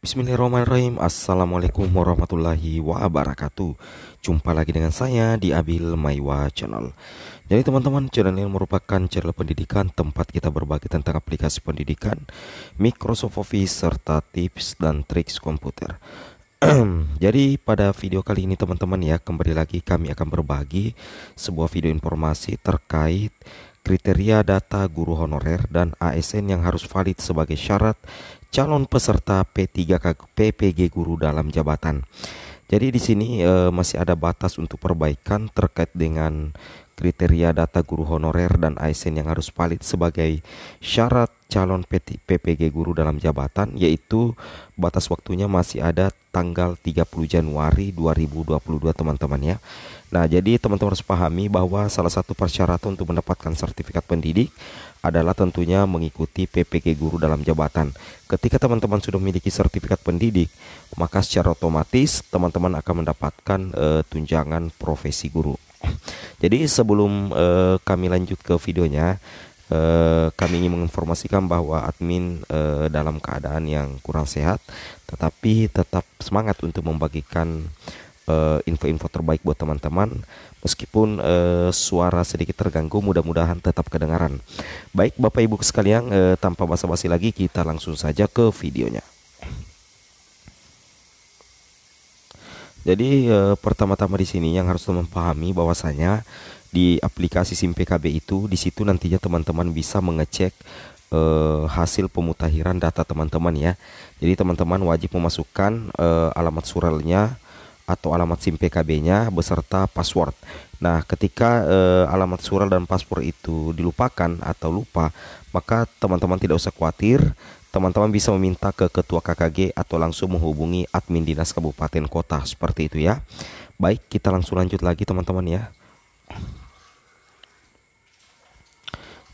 Bismillahirrahmanirrahim Assalamualaikum warahmatullahi wabarakatuh Jumpa lagi dengan saya di Abil Maiwa Channel Jadi teman-teman channel ini merupakan channel pendidikan Tempat kita berbagi tentang aplikasi pendidikan Microsoft Office serta tips dan triks komputer jadi pada video kali ini teman-teman ya kembali lagi kami akan berbagi sebuah video informasi terkait kriteria data guru honorer dan ASN yang harus valid sebagai syarat calon peserta P3 k PPG guru dalam jabatan. Jadi di sini e, masih ada batas untuk perbaikan terkait dengan kriteria data guru honorer dan ASN yang harus valid sebagai syarat calon PPG guru dalam jabatan yaitu batas waktunya masih ada tanggal 30 Januari 2022 teman-teman ya. Nah, jadi teman-teman harus pahami bahwa salah satu persyaratan untuk mendapatkan sertifikat pendidik adalah tentunya mengikuti PPG guru dalam jabatan. Ketika teman-teman sudah memiliki sertifikat pendidik, maka secara otomatis teman-teman akan mendapatkan e, tunjangan profesi guru. Jadi sebelum e, kami lanjut ke videonya, Eh, kami ingin menginformasikan bahwa admin eh, dalam keadaan yang kurang sehat, tetapi tetap semangat untuk membagikan eh, info-info terbaik buat teman-teman meskipun uh, suara sedikit terganggu mudah-mudahan tetap kedengaran baik bapak ibu sekalian uh, tanpa basa-basi lagi kita langsung saja ke videonya jadi uh, pertama-tama di sini yang harus memahami pahami bahwasanya di aplikasi SIM PKB itu di situ nantinya teman-teman bisa mengecek eh, hasil pemutakhiran data teman-teman ya. Jadi teman-teman wajib memasukkan eh, alamat suralnya atau alamat SIM PKB-nya beserta password. Nah, ketika eh, alamat surel dan paspor itu dilupakan atau lupa, maka teman-teman tidak usah khawatir, teman-teman bisa meminta ke ketua KKG atau langsung menghubungi admin dinas kabupaten kota seperti itu ya. Baik, kita langsung lanjut lagi teman-teman ya.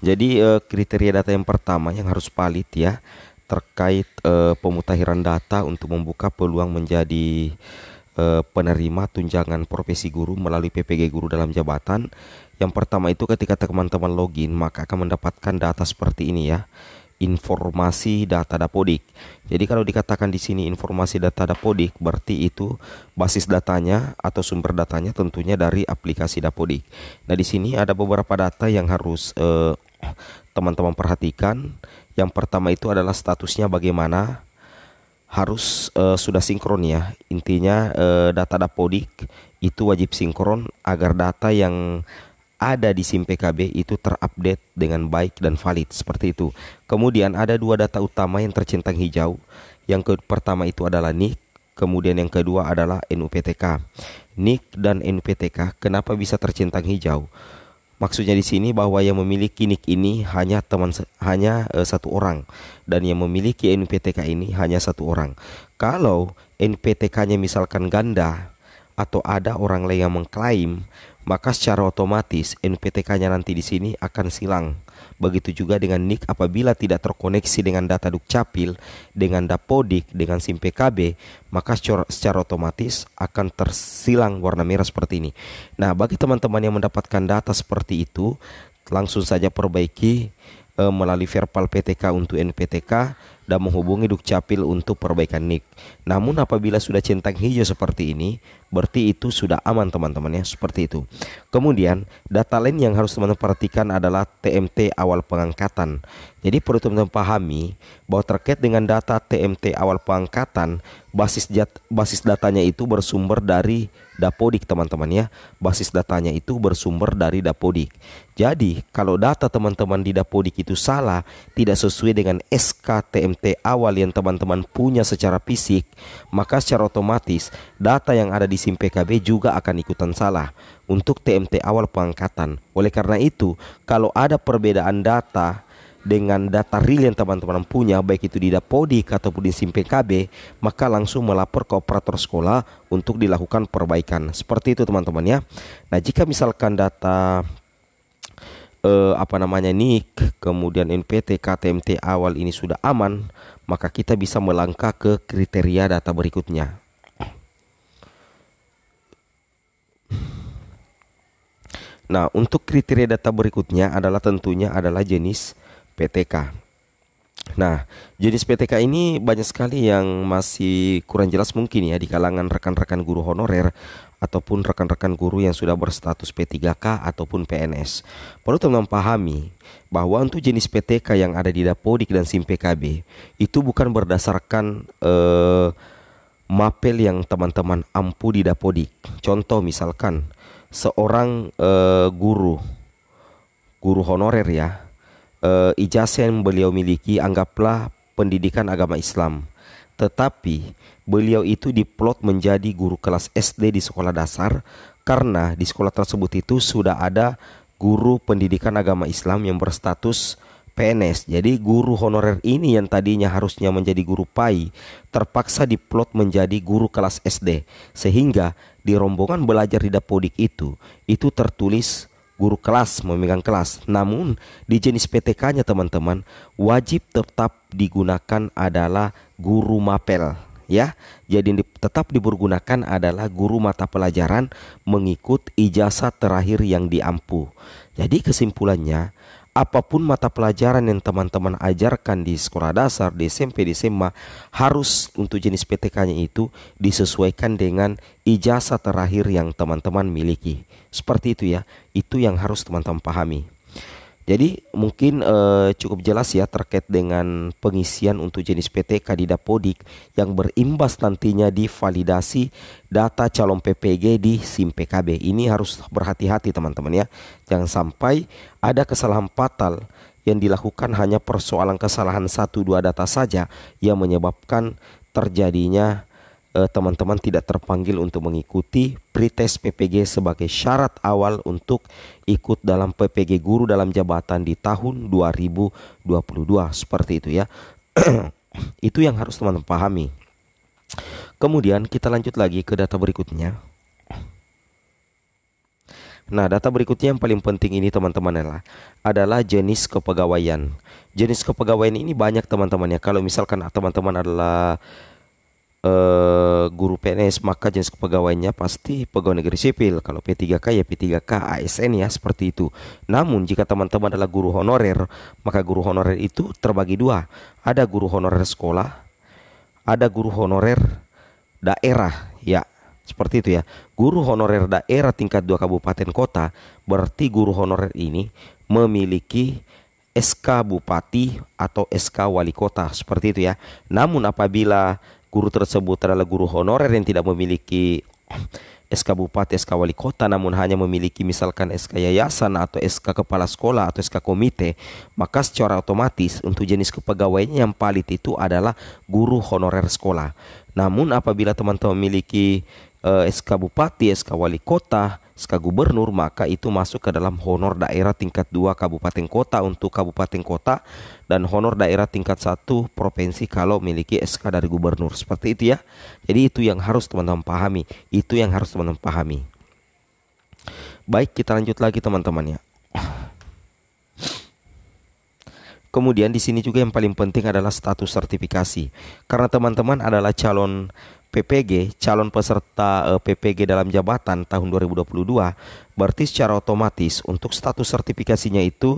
Jadi eh, kriteria data yang pertama yang harus valid ya terkait eh, pemutakhiran data untuk membuka peluang menjadi eh, penerima tunjangan profesi guru melalui PPG guru dalam jabatan. Yang pertama itu ketika teman-teman login maka akan mendapatkan data seperti ini ya informasi data dapodik. Jadi kalau dikatakan di sini informasi data dapodik berarti itu basis datanya atau sumber datanya tentunya dari aplikasi dapodik. Nah di sini ada beberapa data yang harus eh, teman-teman perhatikan. Yang pertama itu adalah statusnya bagaimana harus uh, sudah sinkron ya. Intinya uh, data dapodik itu wajib sinkron agar data yang ada di SIM PKB itu terupdate dengan baik dan valid seperti itu. Kemudian ada dua data utama yang tercentang hijau. Yang ke pertama itu adalah NIK, kemudian yang kedua adalah NUPTK. NIK dan NUPTK kenapa bisa tercentang hijau? Maksudnya di sini bahwa yang memiliki nik ini hanya teman hanya e, satu orang dan yang memiliki NPTK ini hanya satu orang. Kalau NPTK-nya misalkan ganda, atau ada orang lain yang mengklaim, maka secara otomatis NPTK-nya nanti di sini akan silang. Begitu juga dengan NIK apabila tidak terkoneksi dengan data Dukcapil, dengan Dapodik, dengan SIM PKB, maka secara, secara otomatis akan tersilang warna merah seperti ini. Nah, bagi teman-teman yang mendapatkan data seperti itu, langsung saja perbaiki e, melalui verbal PTK untuk NPTK dan menghubungi Dukcapil untuk perbaikan NIK. Namun apabila sudah centang hijau seperti ini, Berarti itu sudah aman teman-teman ya, seperti itu. Kemudian data lain yang harus teman-teman perhatikan adalah TMT awal pengangkatan. Jadi perlu teman-teman pahami bahwa terkait dengan data TMT awal pengangkatan, basis jat, basis datanya itu bersumber dari Dapodik teman-teman ya. Basis datanya itu bersumber dari Dapodik. Jadi kalau data teman-teman di Dapodik itu salah, tidak sesuai dengan SK TMT awal yang teman-teman punya secara fisik, maka secara otomatis data yang ada di SIM PKB juga akan ikutan salah untuk TMT awal pengangkatan. Oleh karena itu, kalau ada perbedaan data dengan data real yang teman-teman punya baik itu di Dapodik ataupun di SIM PKB maka langsung melapor ke operator sekolah untuk dilakukan perbaikan seperti itu teman-teman ya nah jika misalkan data eh, apa namanya NIK kemudian NPT KTMT awal ini sudah aman maka kita bisa melangkah ke kriteria data berikutnya Nah, untuk kriteria data berikutnya adalah tentunya adalah jenis PTK. Nah, jenis PTK ini banyak sekali yang masih kurang jelas mungkin ya di kalangan rekan-rekan guru honorer ataupun rekan-rekan guru yang sudah berstatus P3K ataupun PNS. Perlu teman-teman pahami bahwa untuk jenis PTK yang ada di Dapodik dan SIM PKB itu bukan berdasarkan eh, mapel yang teman-teman ampu di Dapodik. Contoh misalkan seorang uh, guru guru honorer ya uh, ijazah yang beliau miliki anggaplah pendidikan agama Islam tetapi beliau itu diplot menjadi guru kelas SD di sekolah dasar karena di sekolah tersebut itu sudah ada guru pendidikan agama Islam yang berstatus PNS. Jadi guru honorer ini yang tadinya harusnya menjadi guru PAI terpaksa diplot menjadi guru kelas SD sehingga di rombongan belajar di dapodik itu, itu tertulis guru kelas memegang kelas. Namun di jenis PTK-nya teman-teman wajib tetap digunakan adalah guru mapel ya. Jadi tetap dipergunakan adalah guru mata pelajaran mengikut ijazah terakhir yang diampu. Jadi kesimpulannya apapun mata pelajaran yang teman-teman ajarkan di sekolah dasar, di SMP, di SMA harus untuk jenis PTK-nya itu disesuaikan dengan ijazah terakhir yang teman-teman miliki. Seperti itu ya, itu yang harus teman-teman pahami. Jadi mungkin eh, cukup jelas ya terkait dengan pengisian untuk jenis PT kandidat podik yang berimbas nantinya di validasi data calon PPG di SIM PKB. Ini harus berhati-hati teman-teman ya. Jangan sampai ada kesalahan fatal yang dilakukan hanya persoalan kesalahan satu dua data saja yang menyebabkan terjadinya Eh, teman-teman tidak terpanggil untuk mengikuti pretest PPG sebagai syarat awal untuk ikut dalam PPG guru dalam jabatan di tahun 2022 seperti itu ya. itu yang harus teman-teman pahami. Kemudian kita lanjut lagi ke data berikutnya. Nah, data berikutnya yang paling penting ini teman-teman adalah adalah jenis kepegawaian. Jenis kepegawaian ini banyak teman-teman ya. Kalau misalkan teman-teman adalah Eh, guru PNS maka jenis kepegawaiannya pasti pegawai negeri sipil. Kalau P3K ya P3K ASN ya seperti itu. Namun jika teman-teman adalah guru honorer, maka guru honorer itu terbagi dua. Ada guru honorer sekolah, ada guru honorer daerah ya seperti itu ya. Guru honorer daerah tingkat dua kabupaten kota berarti guru honorer ini memiliki SK bupati atau SK wali kota seperti itu ya. Namun apabila guru tersebut adalah guru honorer yang tidak memiliki SK Bupati, SK Wali Kota namun hanya memiliki misalkan SK Yayasan atau SK Kepala Sekolah atau SK Komite, maka secara otomatis untuk jenis kepegawaiannya yang valid itu adalah guru honorer sekolah. Namun apabila teman-teman memiliki uh, eh, SK Bupati, SK Wali Kota, SK gubernur maka itu masuk ke dalam honor daerah tingkat 2 kabupaten kota untuk kabupaten kota dan honor daerah tingkat 1 provinsi kalau memiliki SK dari gubernur seperti itu ya. Jadi itu yang harus teman-teman pahami, itu yang harus teman-teman pahami. Baik, kita lanjut lagi teman-teman ya. Kemudian di sini juga yang paling penting adalah status sertifikasi. Karena teman-teman adalah calon PPG calon peserta eh, PPG dalam jabatan tahun 2022 berarti secara otomatis untuk status sertifikasinya itu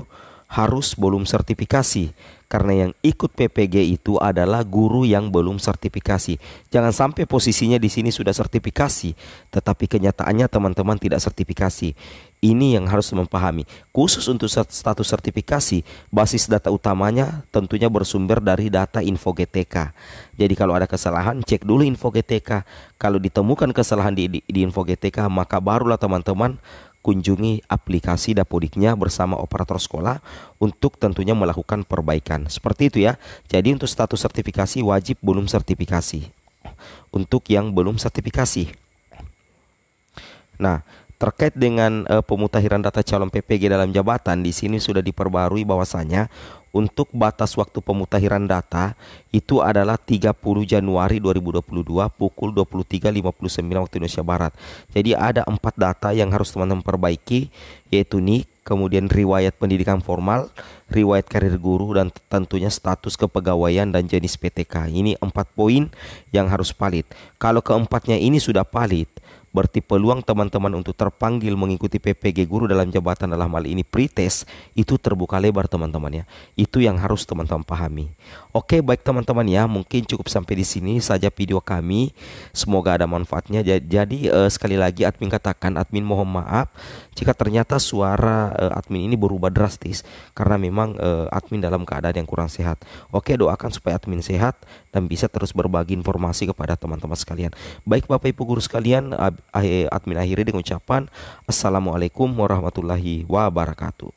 harus belum sertifikasi karena yang ikut PPG itu adalah guru yang belum sertifikasi. Jangan sampai posisinya di sini sudah sertifikasi, tetapi kenyataannya teman-teman tidak sertifikasi. Ini yang harus memahami. Khusus untuk status sertifikasi, basis data utamanya tentunya bersumber dari data info GTK. Jadi kalau ada kesalahan, cek dulu info GTK. Kalau ditemukan kesalahan di, di, di info GTK, maka barulah teman-teman kunjungi aplikasi Dapodiknya bersama operator sekolah untuk tentunya melakukan perbaikan. Seperti itu ya. Jadi untuk status sertifikasi wajib belum sertifikasi. Untuk yang belum sertifikasi. Nah, terkait dengan e, pemutahiran data calon PPG dalam jabatan di sini sudah diperbarui bahwasanya untuk batas waktu pemutahiran data itu adalah 30 Januari 2022 pukul 23.59 waktu Indonesia Barat. Jadi ada empat data yang harus teman-teman perbaiki yaitu nih, kemudian riwayat pendidikan formal, riwayat karir guru dan tentunya status kepegawaian dan jenis PTK. Ini empat poin yang harus valid. Kalau keempatnya ini sudah valid, berarti peluang teman-teman untuk terpanggil mengikuti PPG guru dalam jabatan dalam hal ini pretest itu terbuka lebar teman-teman ya. Itu yang harus teman-teman pahami. Oke, baik teman-teman ya, mungkin cukup sampai di sini saja video kami. Semoga ada manfaatnya. Jadi eh, sekali lagi admin katakan admin mohon maaf jika ternyata suara eh, admin ini berubah drastis karena memang eh, admin dalam keadaan yang kurang sehat. Oke, doakan supaya admin sehat dan bisa terus berbagi informasi kepada teman-teman sekalian. Baik Bapak Ibu guru sekalian, eh, Eh, admin akhiri dengan ucapan Assalamualaikum warahmatullahi wabarakatuh.